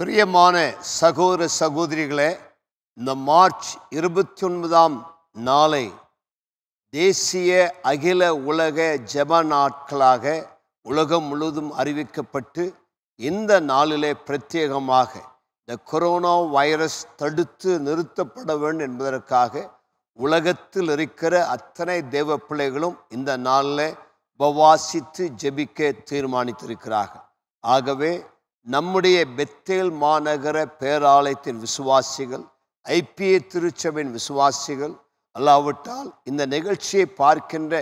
பிரியமான சகோதர சகோதரிகளே இந்த மார்ச் இருபத்தி ஒன்பதாம் நாளை தேசிய அகில உலக ஜப நாட்களாக உலகம் முழுவதும் அறிவிக்கப்பட்டு இந்த நாளிலே பிரத்யேகமாக இந்த கொரோனா வைரஸ் தடுத்து நிறுத்தப்பட வேண்டும் என்பதற்காக உலகத்தில் இருக்கிற அத்தனை தேவ பிள்ளைகளும் இந்த நாளில் உபவாசித்து ஜெபிக்க தீர்மானித்திருக்கிறார்கள் ஆகவே நம்முடைய பெத்தேல் மாநகர பேராலயத்தின் விசுவாசிகள் ஐபிஏ திருச்சபையின் விசுவாசிகள் அல்லாவிட்டால் இந்த நிகழ்ச்சியை பார்க்கின்ற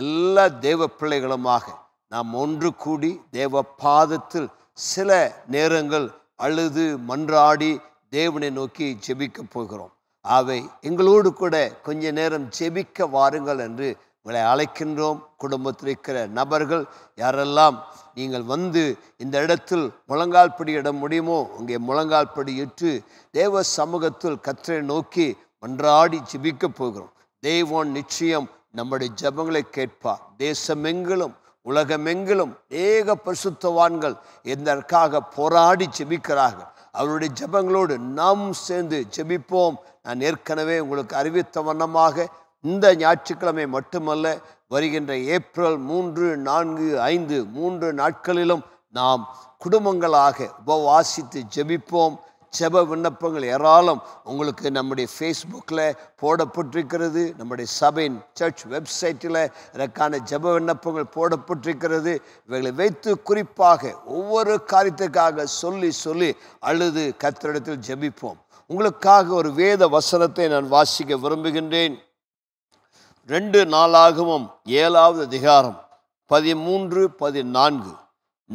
எல்லா தேவ பிள்ளைகளுமாக நாம் ஒன்று கூடி தேவ பாதத்தில் சில நேரங்கள் அழுது மன்றாடி தேவனை நோக்கி ஜெபிக்கப் போகிறோம் அவை எங்களோடு கூட கொஞ்ச நேரம் ஜெபிக்க வாருங்கள் என்று உங்களை அழைக்கின்றோம் குடும்பத்தில் இருக்கிற நபர்கள் யாரெல்லாம் நீங்கள் வந்து இந்த இடத்தில் முழங்கால் படி இட முடியுமோ அங்கே முழங்கால் படி இட்டு தேவ சமூகத்தில் கத்தரை நோக்கி மன்றாடி ஜிபிக்கப் போகிறோம் தெய்வம் நிச்சயம் நம்முடைய ஜபங்களை கேட்பார் தேசமெங்கிலும் உலகமெங்கிலும் ஏக பரிசுத்தவான்கள் இதற்காக போராடி ஜெபிக்கிறார்கள் அவருடைய ஜபங்களோடு நாம் சேர்ந்து ஜெபிப்போம் நான் ஏற்கனவே உங்களுக்கு அறிவித்த வண்ணமாக இந்த ஞாயிற்றுக்கிழமை மட்டுமல்ல வருகின்ற ஏப்ரல் மூன்று நான்கு ஐந்து மூன்று நாட்களிலும் நாம் குடும்பங்களாக உபவாசித்து ஜெபிப்போம் செப விண்ணப்பங்கள் ஏராளம் உங்களுக்கு நம்முடைய ஃபேஸ்புக்கில் போடப்பட்டிருக்கிறது நம்முடைய சபையின் சர்ச் வெப்சைட்டில் இதற்கான ஜெப விண்ணப்பங்கள் போடப்பட்டிருக்கிறது இவைகளை வைத்து குறிப்பாக ஒவ்வொரு காரியத்துக்காக சொல்லி சொல்லி அழுது கத்திரிடத்தில் ஜெபிப்போம் உங்களுக்காக ஒரு வேத வசனத்தை நான் வாசிக்க விரும்புகின்றேன் ரெண்டு நாளாகவும் ஏழாவது அதிகாரம் பதிமூன்று பதினான்கு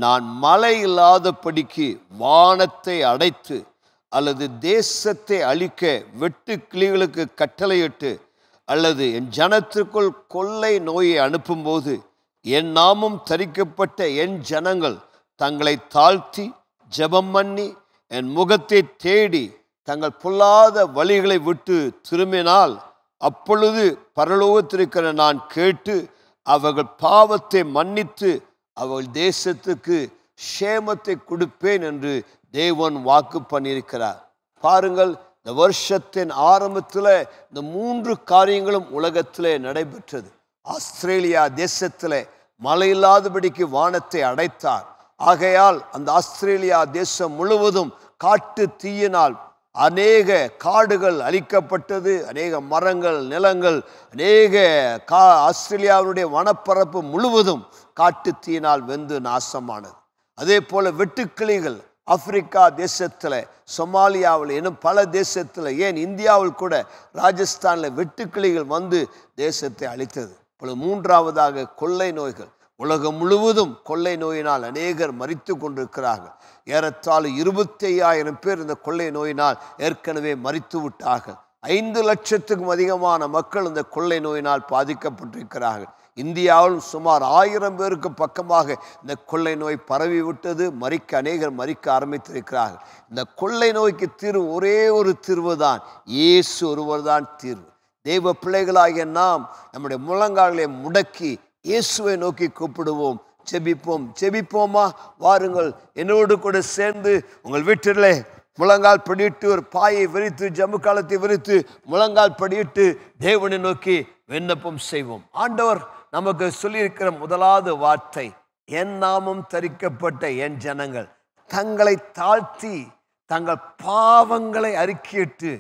நான் மழை இல்லாதபடிக்கு வானத்தை அடைத்து அல்லது தேசத்தை அழிக்க வெட்டு கிளிகளுக்கு கட்டளையிட்டு அல்லது என் ஜனத்திற்குள் கொள்ளை நோயை அனுப்பும்போது என் நாமும் தரிக்கப்பட்ட என் ஜனங்கள் தங்களை தாழ்த்தி ஜபம் பண்ணி என் முகத்தை தேடி தங்கள் பொல்லாத வழிகளை விட்டு திரும்பினால் அப்பொழுது பரலோகத்திருக்கிற நான் கேட்டு அவர்கள் பாவத்தை மன்னித்து அவள் தேசத்துக்கு சேமத்தை கொடுப்பேன் என்று தேவன் வாக்கு பண்ணியிருக்கிறார் பாருங்கள் இந்த வருஷத்தின் ஆரம்பத்தில் இந்த மூன்று காரியங்களும் உலகத்திலே நடைபெற்றது ஆஸ்திரேலியா தேசத்தில் மழையில்லாதபடிக்கு வானத்தை அடைத்தார் ஆகையால் அந்த ஆஸ்திரேலியா தேசம் முழுவதும் காட்டு தீயினால் அநேக காடுகள் அழிக்கப்பட்டது அநேக மரங்கள் நிலங்கள் அநேக கா ஆஸ்திரேலியாவினுடைய வனப்பரப்பு முழுவதும் காட்டுத்தீனால் வெந்து நாசமானது அதே போல் வெட்டுக்கிளிகள் ஆப்பிரிக்கா தேசத்தில் சொமாலியாவில் இன்னும் பல தேசத்தில் ஏன் இந்தியாவில் கூட ராஜஸ்தானில் வெட்டுக்கிளிகள் வந்து தேசத்தை அழித்தது இப்பொழுது மூன்றாவதாக கொள்ளை நோய்கள் உலகம் முழுவதும் கொள்ளை நோயினால் அநேகர் மறித்து கொண்டிருக்கிறார்கள் ஏறத்தாழ இருபத்தையாயிரம் பேர் இந்த கொள்ளை நோயினால் ஏற்கனவே மறித்து விட்டார்கள் ஐந்து லட்சத்துக்கும் அதிகமான மக்கள் இந்த கொள்ளை நோயினால் பாதிக்கப்பட்டிருக்கிறார்கள் இந்தியாவில் சுமார் ஆயிரம் பேருக்கு பக்கமாக இந்த கொள்ளை நோய் பரவி விட்டது மறிக்க அநேகர் மறிக்க ஆரம்பித்திருக்கிறார்கள் இந்த கொள்ளை நோய்க்கு தீர்வு ஒரே ஒரு தீர்வு தான் இயேசு ஒருவர் தான் தீர்வு தெய்வ பிள்ளைகளாகிய நாம் நம்முடைய முழங்கால்களை முடக்கி இயேசுவை நோக்கி கூப்பிடுவோம் செபிப்போம் செபிப்போமா வாருங்கள் என்னோடு கூட சேர்ந்து உங்கள் வீட்டிலே முழங்கால் படியிட்டு ஒரு பாயை விரித்து ஜம்மு காலத்தை விரித்து முழங்கால் படியிட்டு தேவனை நோக்கி விண்ணப்பம் செய்வோம் ஆண்டவர் நமக்கு சொல்லியிருக்கிற முதலாவது வார்த்தை என் நாமம் தரிக்கப்பட்ட என் ஜனங்கள் தங்களை தாழ்த்தி தங்கள் பாவங்களை அறிக்கிட்டு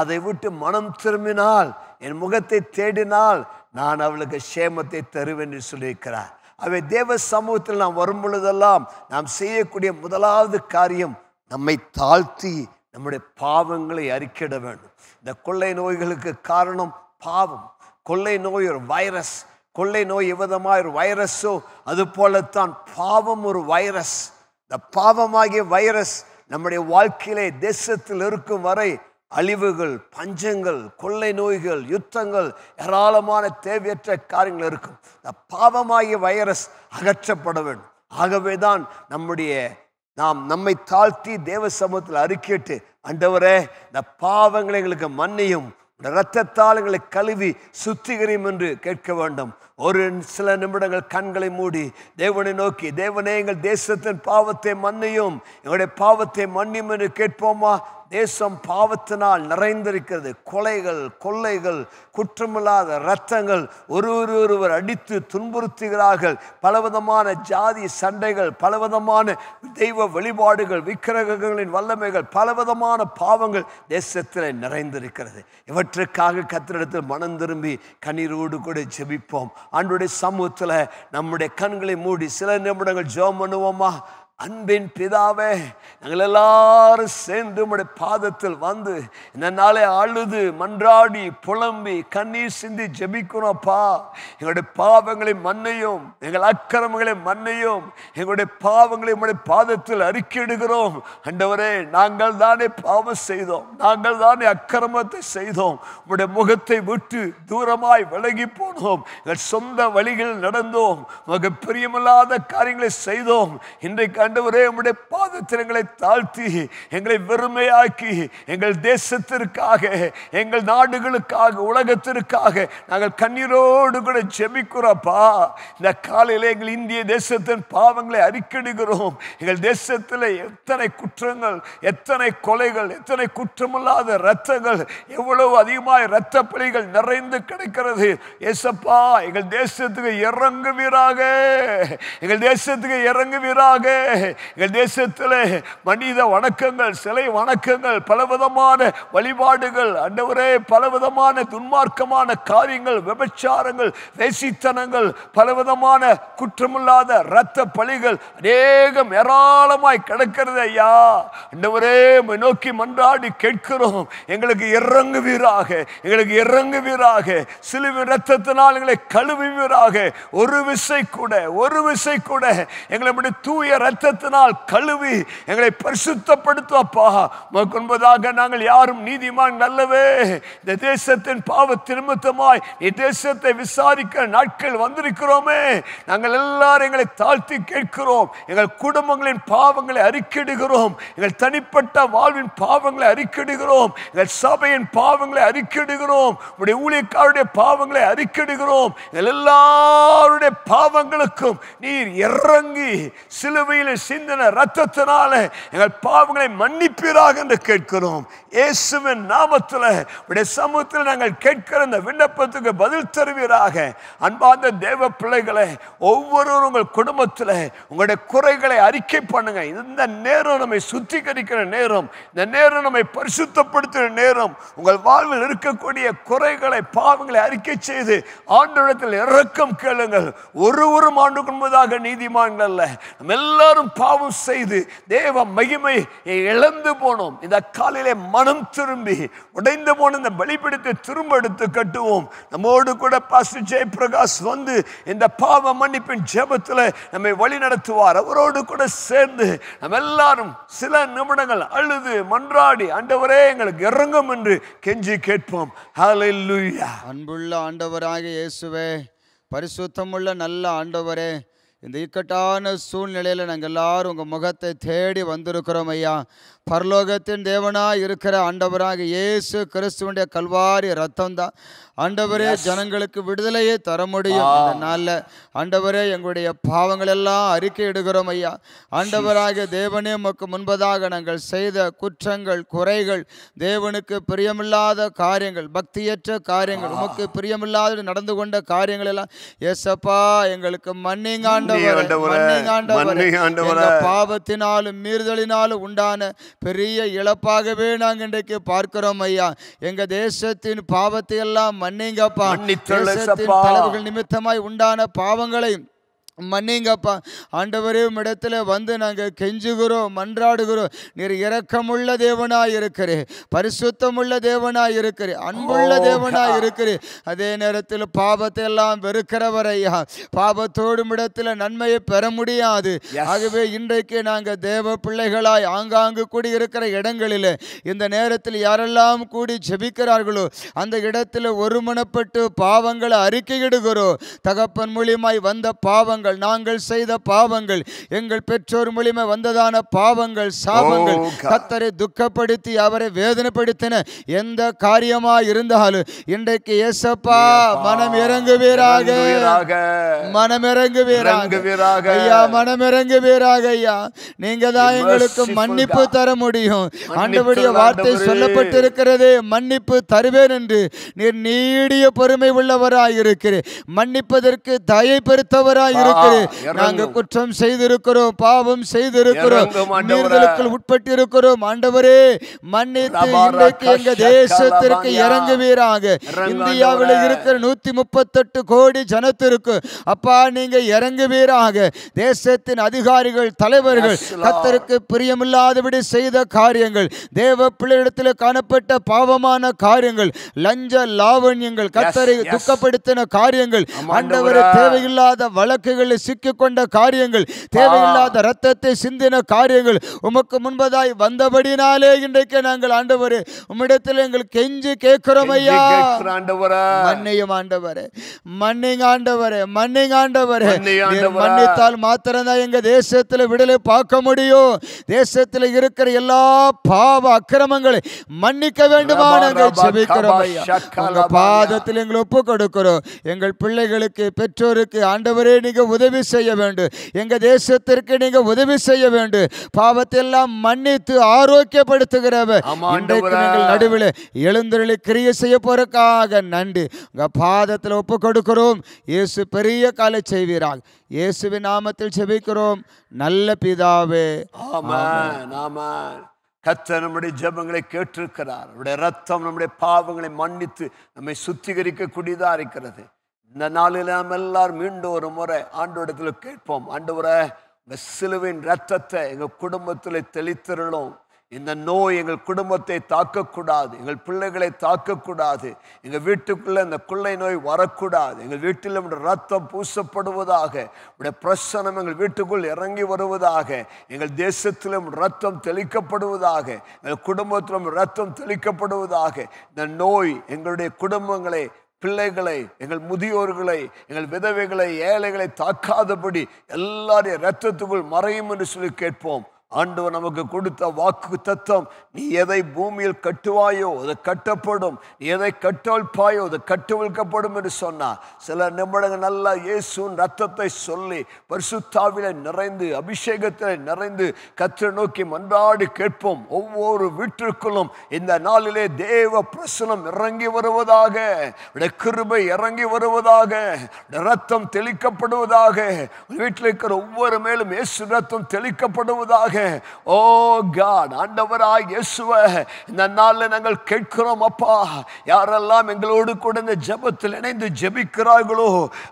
அதை விட்டு மனம் திரும்பினால் என் முகத்தை தேடினால் நான் அவளுக்கு சேமத்தை தருவேன் என்று சொல்லியிருக்கிறார் அவை தேவ சமூகத்தில் நாம் வரும் பொழுதெல்லாம் நாம் செய்யக்கூடிய முதலாவது காரியம் நம்மை தாழ்த்தி நம்முடைய பாவங்களை அறிக்கிட வேண்டும் இந்த கொள்ளை நோய்களுக்கு காரணம் பாவம் கொள்ளை நோய் ஒரு வைரஸ் கொள்ளை நோய் எவ்விதமாக ஒரு வைரஸோ அது போலத்தான் பாவம் ஒரு வைரஸ் இந்த பாவமாகிய வைரஸ் நம்முடைய வாழ்க்கையிலே தேசத்தில் இருக்கும் வரை அழிவுகள் பஞ்சங்கள் கொள்ளை நோய்கள் யுத்தங்கள் ஏராளமான தேவையற்ற காரியங்கள் இருக்கும் இந்த பாவமாகிய வைரஸ் அகற்றப்பட வேண்டும் ஆகவே தான் நம்முடைய நாம் நம்மை தாழ்த்தி தேவ சமூகத்தில் அறுக்கிட்டு அண்டவரே இந்த பாவங்களை எங்களுக்கு மன்னியும் ரத்தத்தால் எங்களை கழுவி சுத்திகரியும் என்று கேட்க வேண்டும் ஒரு சில நிமிடங்கள் கண்களை மூடி தேவனை நோக்கி தேவனே எங்கள் தேசத்தின் பாவத்தை மன்னியும் எங்களுடைய பாவத்தை மன்னியும் என்று கேட்போமா தேசம் பாவத்தினால் நிறைந்திருக்கிறது கொலைகள் கொள்ளைகள் குற்றமில்லாத இரத்தங்கள் ஒருவரொருவர் ஒருவர் அடித்து துன்புறுத்துகிறார்கள் பலவிதமான ஜாதி சண்டைகள் பலவிதமான தெய்வ வழிபாடுகள் விக்கிரகங்களின் வல்லமைகள் பலவிதமான பாவங்கள் தேசத்தில் நிறைந்திருக்கிறது இவற்றுக்காக கத்திரிடத்தில் மனம் திரும்பி கண்ணீரோடு கூட ஜெபிப்போம் ஆண்டுடைய சமூகத்தில் நம்முடைய கண்களை மூடி சில நிமிடங்கள் ஜோம் பண்ணுவோமா அன்பின் பிதாவே நாங்கள் எல்லாரும் சேர்ந்து உடைய பாதத்தில் வந்து இந்த நாளை அழுது மன்றாடி புலம்பி கண்ணீர் சிந்தி ஜெபிக்கிறோம்ப்பா எங்களுடைய பாவங்களை மண்ணையும் எங்கள் அக்கிரமங்களை மண்ணையும் எங்களுடைய பாவங்களை உடைய பாதத்தில் அறிக்கிடுகிறோம் அண்டவரே நாங்கள் தானே பாவம் செய்தோம் நாங்கள் தானே அக்கிரமத்தை செய்தோம் உங்களுடைய முகத்தை விட்டு தூரமாய் விலகி போனோம் எங்கள் சொந்த வழிகளில் நடந்தோம் உங்களுக்கு பிரியமில்லாத காரியங்களை செய்தோம் இன்றைக்கு ஆண்டவரே உம்முடைய பாதத்திரங்களை தாழ்த்தி எங்களை வெறுமையாக்கி எங்கள் தேசத்திற்காக எங்கள் நாடுகளுக்காக உலகத்திற்காக நாங்கள் கண்ணீரோடு கூட ஜெபிக்கிறோப்பா இந்த காலையில் எங்கள் இந்திய தேசத்தின் பாவங்களை அறிக்கடுகிறோம் எங்கள் தேசத்தில் எத்தனை குற்றங்கள் எத்தனை கொலைகள் எத்தனை குற்றமில்லாத ரத்தங்கள் எவ்வளவு அதிகமாக இரத்த பலிகள் நிறைந்து கிடைக்கிறது ஏசப்பா எங்கள் தேசத்துக்கு இறங்குவீராக எங்கள் தேசத்துக்கு இறங்குவீராக எங்கள் தேசத்தில் மனித வணக்கங்கள் சிலை வணக்கங்கள் பலவிதமான வழிபாடுகள் அண்டவரே பலவிதமான துன்மார்க்கமான காரியங்கள் விபச்சாரங்கள் வேசித்தனங்கள் பலவிதமான குற்றமில்லாத இரத்த பழிகள் அநேகம் ஏராளமாய் கிடக்கிறது ஐயா அண்டவரே நோக்கி மன்றாடி கேட்கிறோம் எங்களுக்கு வீராக எங்களுக்கு வீராக சிலுவை ரத்தத்தினால் எங்களை கழுவி வீராக ஒரு விசை கூட ஒரு விசை கூட எங்களை தூய ரத்த ரத்தத்தினால் கழுவி எங்களை பரிசுத்தப்படுத்துவப்பா அப்பா நாங்கள் யாரும் நீதிமான் நல்லவே இந்த தேசத்தின் பாவ திருமத்தமாய் தேசத்தை விசாரிக்க நாட்கள் வந்திருக்கிறோமே நாங்கள் எல்லாரும் எங்களை தாழ்த்தி கேட்கிறோம் எங்கள் குடும்பங்களின் பாவங்களை அறிக்கிடுகிறோம் எங்கள் தனிப்பட்ட வாழ்வின் பாவங்களை அறிக்கிடுகிறோம் எங்கள் சபையின் பாவங்களை அறிக்கிடுகிறோம் உடைய ஊழியக்காருடைய பாவங்களை அறிக்கிடுகிறோம் எல்லாருடைய பாவங்களுக்கும் நீர் இறங்கி சிலுவையில் சிந்தின ரத்தத்தினால எங்கள் பாவங்களை மன்னிப்பீராக என்று கேட்கிறோம் இயேசுவின் நாமத்தில் உடைய சமூகத்தில் நாங்கள் கேட்கிற இந்த விண்ணப்பத்துக்கு பதில் தருவீராக அன்பார்ந்த தேவ பிள்ளைகளை ஒவ்வொருவரும் உங்கள் குடும்பத்தில் உங்களுடைய குறைகளை அறிக்கை பண்ணுங்க இந்த நேரம் நம்மை சுத்திகரிக்கிற நேரம் இந்த நேரம் நம்மை பரிசுத்தப்படுத்துகிற நேரம் உங்கள் வாழ்வில் இருக்கக்கூடிய குறைகளை பாவங்களை அறிக்கை செய்து ஆண்டு இடத்தில் இறக்கம் கேளுங்கள் ஒருவரும் ஆண்டுக்கு முன்பதாக நீதிமான்கள் அல்ல நம்ம எல்லாரும் பாவம் செய்து தேவ மகிமை இழந்து போனோம் இந்த காலிலே மனம் திரும்பி உடைந்து போன இந்த பலிபிடித்து திரும்ப எடுத்து கட்டுவோம் நம்மோடு கூட பாஸ்டர் ஜெயபிரகாஷ் வந்து இந்த பாவ மன்னிப்பின் ஜெபத்தில் நம்மை வழி நடத்துவார் அவரோடு கூட சேர்ந்து நம்ம எல்லாரும் சில நிமிடங்கள் அழுது மன்றாடி ஆண்டவரே எங்களுக்கு இறங்கும் என்று கெஞ்சி கேட்போம் அன்புள்ள ஆண்டவராக இயேசுவே பரிசுத்தமுள்ள நல்ல ஆண்டவரே இந்த இக்கட்டான சூழ்நிலையில் நாங்கள் எல்லாரும் உங்கள் முகத்தை தேடி வந்திருக்கிறோம் ஐயா பரலோகத்தின் தேவனாக இருக்கிற ஆண்டவராக இயேசு கிறிஸ்துவனுடைய கல்வாரி ரத்தம் தான் ஆண்டவரே ஜனங்களுக்கு விடுதலையே தர முடியும் ஆண்டவரே எங்களுடைய பாவங்கள் எல்லாம் அறிக்கை இடுகிறோம் ஐயா ஆண்டவராக தேவனே உமக்கு முன்பதாக நாங்கள் செய்த குற்றங்கள் குறைகள் தேவனுக்கு பிரியமில்லாத காரியங்கள் பக்தியற்ற காரியங்கள் உமக்கு பிரியமில்லாத நடந்து கொண்ட காரியங்கள் எல்லாம் எஸ்அப்பா எங்களுக்கு மன்னிங்க ஆண்டவர் பாவத்தினாலும் மீறுதலினாலும் உண்டான பெரிய இழப்பாகவே நாங்கள் இன்றைக்கு பார்க்கிறோம் ஐயா எங்கள் தேசத்தின் பாவத்தை எல்லாம் மன்னிங்கப்பா தலைவர்கள் நிமித்தமாய் உண்டான பாவங்களையும் மன்னிங்கப்பா ஆண்டவரே உம்மிடத்தில் வந்து நாங்கள் கெஞ்சுகிறோம் மன்றாடுகிறோம் நீர் இரக்கமுள்ள தேவனாக இருக்கிறே பரிசுத்தமுள்ள தேவனாக இருக்கிறே அன்புள்ள oh, தேவனாக இருக்கிறே அதே நேரத்தில் பாபத்தை எல்லாம் வெறுக்கிறவரையா ஐயா இடத்துல நன்மையை பெற முடியாது ஆகவே இன்றைக்கு நாங்கள் தேவ பிள்ளைகளாய் ஆங்காங்கு கூடி இருக்கிற இடங்களில் இந்த நேரத்தில் யாரெல்லாம் கூடி ஜெபிக்கிறார்களோ அந்த இடத்துல ஒருமனப்பட்டு பாவங்களை அறிக்கையிடுகிறோம் தகப்பன் மூலியமாய் வந்த பாவங்கள் பாவங்கள் நாங்கள் செய்த பாவங்கள் எங்கள் பெற்றோர் மூலியமா வந்ததான பாவங்கள் சாபங்கள் oh, கத்தரை துக்கப்படுத்தி அவரை வேதனைப்படுத்தின எந்த காரியமா இருந்தாலும் இன்றைக்கு ஏசப்பா மனம் இறங்குவீராக மனம் இறங்குவீராக ஐயா மனம் இறங்குவீராக ஐயா நீங்க தான் எங்களுக்கு மன்னிப்பு தர முடியும் ஆண்டவருடைய வார்த்தை சொல்லப்பட்டிருக்கிறதே மன்னிப்பு தருவேன் என்று நீர் நீடிய பொறுமை உள்ளவராயிருக்கிறேன் மன்னிப்பதற்கு தயை பெருத்தவராய் இருக்கிறது நாங்க குற்றம் செய்திருக்கிறோம் பாவம் செய்திருக்கிறோம் மீறுதலுக்குள் உட்பட்டு இருக்கிறோம் ஆண்டவரே மன்னித்து இன்றைக்கு எங்க தேசத்திற்கு இறங்குவீராங்க இந்தியாவில் இருக்கிற நூத்தி முப்பத்தெட்டு கோடி ஜனத்திற்கு அப்பா நீங்க இறங்குவீராக தேசத்தின் அதிகாரிகள் தலைவர்கள் கத்தருக்கு பிரியமில்லாதபடி செய்த காரியங்கள் தேவ பிள்ளையிடத்தில் காணப்பட்ட பாவமான காரியங்கள் லஞ்ச லாவண்யங்கள் கத்தரை துக்கப்படுத்தின காரியங்கள் ஆண்டவரை தேவையில்லாத வழக்குகள் காரியங்களில் சிக்கிக்கொண்ட காரியங்கள் தேவையில்லாத ரத்தத்தை சிந்தின காரியங்கள் உமக்கு முன்பதாய் வந்தபடினாலே இன்றைக்கு நாங்கள் ஆண்டவரே உம்மிடத்தில் எங்கள் கெஞ்சி கேட்கிறோம் ஐயா மன்னியும் ஆண்டவரே மன்னிங்க ஆண்டவரே மன்னிங்க ஆண்டவரே மன்னித்தால் மாத்திரம்தான் எங்க தேசத்தில் விடலை பார்க்க முடியும் தேசத்தில் இருக்கிற எல்லா பாவ அக்கிரமங்களை மன்னிக்க வேண்டுமான பாதத்தில் எங்களை ஒப்பு கொடுக்கிறோம் எங்கள் பிள்ளைகளுக்கு பெற்றோருக்கு ஆண்டவரே நீங்க நீங்கள் உதவி செய்ய வேண்டும் எங்கள் தேசத்திற்கு நீங்கள் உதவி செய்ய வேண்டும் பாவத்தெல்லாம் மன்னித்து ஆரோக்கியப்படுத்துகிறவர் நடுவில் எழுந்தருளி கிரிய செய்ய போறதுக்காக நன்றி உங்கள் பாதத்தில் ஒப்பு கொடுக்கிறோம் இயேசு பெரிய காலை செய்வீராக இயேசுவின் நாமத்தில் செபிக்கிறோம் நல்ல பிதாவே கத்த நம்முடைய ஜபங்களை கேட்டிருக்கிறார் நம்முடைய ரத்தம் நம்முடைய பாவங்களை மன்னித்து நம்மை சுத்திகரிக்க சுத்திகரிக்கக்கூடியதாக இருக்கிறது இந்த நாளில் நாம் எல்லாரும் மீண்டும் ஒரு முறை ஆண்டோடத்தில் கேட்போம் ஆண்டு இந்த சிலுவின் ரத்தத்தை எங்கள் குடும்பத்தில் தெளித்திருளும் இந்த நோய் எங்கள் குடும்பத்தை தாக்கக்கூடாது எங்கள் பிள்ளைகளை தாக்கக்கூடாது எங்கள் வீட்டுக்குள்ளே இந்த குள்ளை நோய் வரக்கூடாது எங்கள் வீட்டில் நம்முடைய ரத்தம் பூசப்படுவதாக உடைய பிரசனம் எங்கள் வீட்டுக்குள் இறங்கி வருவதாக எங்கள் தேசத்திலும் ரத்தம் தெளிக்கப்படுவதாக எங்கள் குடும்பத்திலும் ரத்தம் தெளிக்கப்படுவதாக இந்த நோய் எங்களுடைய குடும்பங்களை பிள்ளைகளை எங்கள் முதியோர்களை எங்கள் விதவைகளை ஏழைகளை தாக்காதபடி எல்லாரையும் ரத்தத்துக்குள் மறையும் என்று சொல்லி கேட்போம் ஆண்டவர் நமக்கு கொடுத்த வாக்கு தத்துவம் நீ எதை பூமியில் கட்டுவாயோ அது கட்டப்படும் நீ எதை கட்டொழிப்பாயோ அது கட்டவிழ்க்கப்படும் என்று சொன்னார் சில நிமிடங்கள் நல்லா இயேசுன் ரத்தத்தை சொல்லி பரிசுத்தாவில நிறைந்து அபிஷேகத்தில் நிறைந்து கத்திர நோக்கி மன்றாடி கேட்போம் ஒவ்வொரு வீட்டிற்குள்ளும் இந்த நாளிலே தேவ பிரசனம் இறங்கி வருவதாக கிருபை இறங்கி வருவதாக ரத்தம் தெளிக்கப்படுவதாக வீட்டில் இருக்கிற ஒவ்வொரு மேலும் இயேசு ரத்தம் தெளிக்கப்படுவதாக ஓ காட் ஆண்டவராய் இயேசுவ இந்த நாளில் நாங்கள் கேட்கிறோம் அப்பா யாரெல்லாம் எங்களோடு கூட இந்த ஜபத்தில் இணைந்து ஜபிக்கிறார்களோ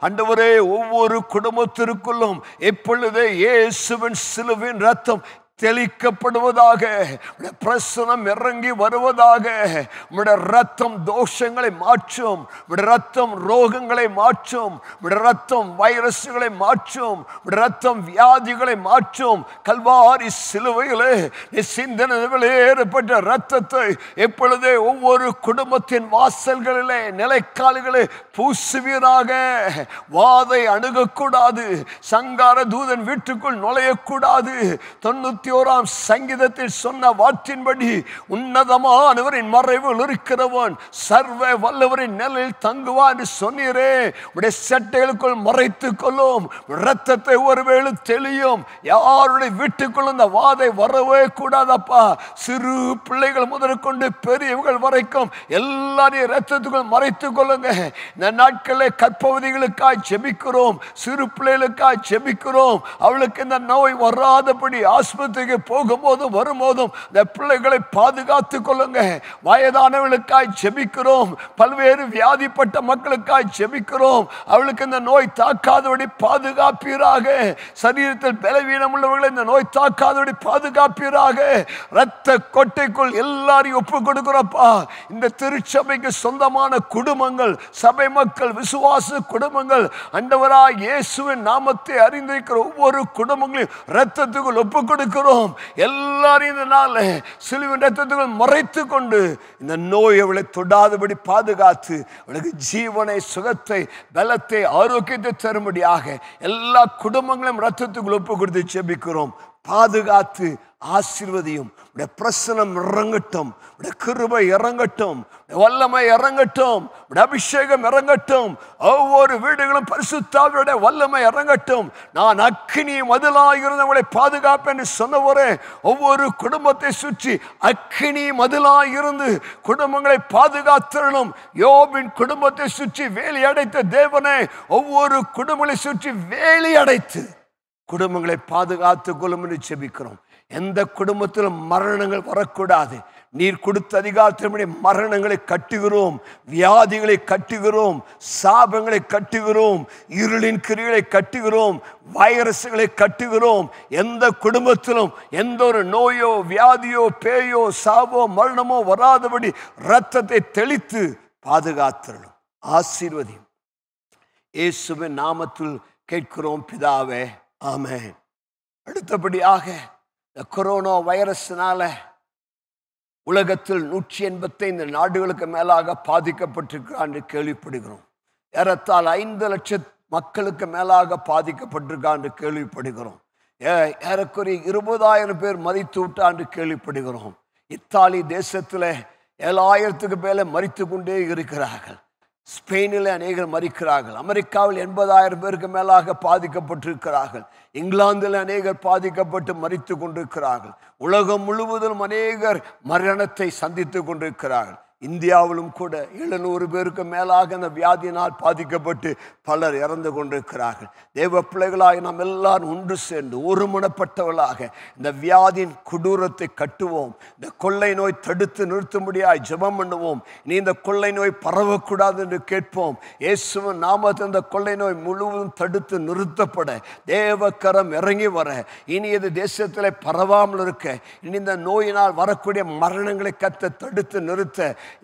அண்டவரே ஒவ்வொரு குடும்பத்திற்குள்ளும் எப்பொழுது இயேசுவின் சிலுவின் ரத்தம் தெளிக்கப்படுவதாக பிரசனம் இறங்கி வருவதாக உடைய ரத்தம் தோஷங்களை மாற்றும் ரத்தம் ரோகங்களை மாற்றும் ரத்தம் வைரஸ்களை மாற்றும் ரத்தம் வியாதிகளை மாற்றும் கல்வாரி சிலுவையிலே நீ ஏற்பட்ட ரத்தத்தை எப்பொழுதே ஒவ்வொரு குடும்பத்தின் வாசல்களிலே நிலைக்கால்களை பூசுவீராக வாதை அணுகக்கூடாது சங்கார தூதன் வீட்டுக்குள் நுழையக்கூடாது தொண்ணூத்தி முப்பத்தி ஓராம் சங்கீதத்தில் சொன்ன வாற்றின்படி உன்னதமானவரின் மறைவில் இருக்கிறவன் சர்வ வல்லவரின் நிலையில் தங்குவான் என்று சொன்னீரே உடைய சட்டைகளுக்குள் மறைத்து கொள்ளும் ரத்தத்தை ஒருவேளை தெளியும் யாருடைய வீட்டுக்குள் அந்த வாதை வரவே கூடாதப்பா சிறு பிள்ளைகள் முதற்கொண்டு பெரியவர்கள் வரைக்கும் எல்லாரையும் ரத்தத்துக்குள் மறைத்து கொள்ளுங்க இந்த நாட்களில் கற்பகுதிகளுக்காய் செபிக்கிறோம் சிறு பிள்ளைகளுக்காய் செபிக்கிறோம் அவளுக்கு இந்த நோய் வராதபடி ஆஸ்பத்திரி சமூகத்துக்கு போகும்போதும் வரும்போதும் இந்த பிள்ளைகளை பாதுகாத்து கொள்ளுங்க வயதானவர்களுக்காய் செபிக்கிறோம் பல்வேறு வியாதிப்பட்ட மக்களுக்காய் செபிக்கிறோம் அவளுக்கு இந்த நோய் தாக்காதபடி பாதுகாப்பீராக சரீரத்தில் பலவீனம் உள்ளவர்களை இந்த நோய் தாக்காதபடி பாதுகாப்பீராக இரத்த கொட்டைக்குள் எல்லாரையும் ஒப்பு கொடுக்குறப்பா இந்த திருச்சபைக்கு சொந்தமான குடும்பங்கள் சபை மக்கள் விசுவாச குடும்பங்கள் அண்டவராய் இயேசுவின் நாமத்தை அறிந்திருக்கிற ஒவ்வொரு குடும்பங்களையும் ரத்தத்துக்குள் ஒப்பு கொடுக்கிறோம் பார்க்கிறோம் எல்லாரையும் இதனால் சிலுவின் ரத்தத்துக்குள் மறைத்து கொண்டு இந்த நோய் அவளை தொடாதபடி பாதுகாத்து அவளுக்கு ஜீவனை சுகத்தை பலத்தை ஆரோக்கியத்தை தரும்படியாக எல்லா குடும்பங்களையும் ரத்தத்துக்குள் ஒப்பு கொடுத்து செபிக்கிறோம் பாதுகாத்து ஆசிர்வதியும் உடைய பிரசனம் இறங்கட்டும் உடைய கிருபை இறங்கட்டும் வல்லமை இறங்கட்டும் உடைய அபிஷேகம் இறங்கட்டும் ஒவ்வொரு வீடுகளும் பரிசுத்தாவிடைய வல்லமை இறங்கட்டும் நான் அக்னி மதிலாக இருந்தவங்களை பாதுகாப்பேன் என்று சொன்ன ஒவ்வொரு குடும்பத்தை சுற்றி அக்னி மதிலாக இருந்து குடும்பங்களை பாதுகாத்திரணும் யோபின் குடும்பத்தை சுற்றி வேலி அடைத்த தேவனே ஒவ்வொரு குடும்பங்களை சுற்றி வேலி அடைத்து குடும்பங்களை பாதுகாத்து கொள்ளும் என்று செபிக்கிறோம் எந்த குடும்பத்திலும் மரணங்கள் வரக்கூடாது நீர் கொடுத்த அதிகாரத்தின்படி மரணங்களை கட்டுகிறோம் வியாதிகளை கட்டுகிறோம் சாபங்களை கட்டுகிறோம் இருளின் கிரிகளை கட்டுகிறோம் வைரஸுகளை கட்டுகிறோம் எந்த குடும்பத்திலும் எந்த ஒரு நோயோ வியாதியோ பேயோ சாவோ மரணமோ வராதபடி இரத்தத்தை தெளித்து பாதுகாத்திரணும் ஆசீர்வதியும் இயேசுவின் நாமத்தில் கேட்கிறோம் பிதாவே ஆமே அடுத்தபடியாக இந்த கொரோனா வைரஸ்னால உலகத்தில் நூற்றி எண்பத்தைந்து நாடுகளுக்கு மேலாக பாதிக்கப்பட்டிருக்கிறான் என்று கேள்விப்படுகிறோம் ஏறத்தால் ஐந்து லட்ச மக்களுக்கு மேலாக பாதிக்கப்பட்டிருக்கான் என்று கேள்விப்படுகிறோம் ஏறக்குறைய இருபதாயிரம் பேர் மதித்து விட்டான் என்று கேள்விப்படுகிறோம் இத்தாலி தேசத்தில் ஏழாயிரத்துக்கு மேலே மறித்து கொண்டே இருக்கிறார்கள் ஸ்பெயினில் அநேகர் மறிக்கிறார்கள் அமெரிக்காவில் எண்பதாயிரம் பேருக்கு மேலாக பாதிக்கப்பட்டிருக்கிறார்கள் இங்கிலாந்தில் அநேகர் பாதிக்கப்பட்டு மறித்து கொண்டிருக்கிறார்கள் உலகம் முழுவதும் அநேகர் மரணத்தை சந்தித்து கொண்டிருக்கிறார்கள் இந்தியாவிலும் கூட எழுநூறு பேருக்கு மேலாக அந்த வியாதியினால் பாதிக்கப்பட்டு பலர் இறந்து கொண்டிருக்கிறார்கள் தெய்வ பிள்ளைகளாக நாம் எல்லாரும் ஒன்று சேர்ந்து ஒருமுனப்பட்டவர்களாக இந்த வியாதியின் கொடூரத்தை கட்டுவோம் இந்த கொள்ளை நோய் தடுத்து நிறுத்தும்படியாக ஜபம் பண்ணுவோம் நீ இந்த கொள்ளை நோய் பரவக்கூடாது என்று கேட்போம் இயேசுவன் நாம இந்த கொள்ளை நோய் முழுவதும் தடுத்து நிறுத்தப்பட தேவக்கரம் இறங்கி வர இனி இது தேசத்தில் பரவாமல் இருக்க இனி இந்த நோயினால் வரக்கூடிய மரணங்களை கத்த தடுத்து நிறுத்த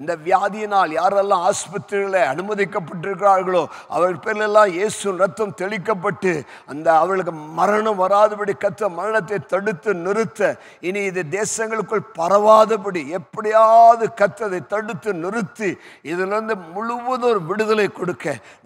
இந்த வியாதியினால் யாரெல்லாம் ஆஸ்பத்திரியில் அனுமதிக்கப்பட்டிருக்கிறார்களோ அவர்கள் பேர்லெல்லாம் இயேசு ரத்தம் தெளிக்கப்பட்டு அந்த அவர்களுக்கு மரணம் வராதபடி கத்த மரணத்தை தடுத்து நிறுத்த இனி இது தேசங்களுக்குள் பரவாதபடி எப்படியாவது கத்ததை தடுத்து நிறுத்தி இதிலிருந்து முழுவதும் ஒரு விடுதலை கொடுக்க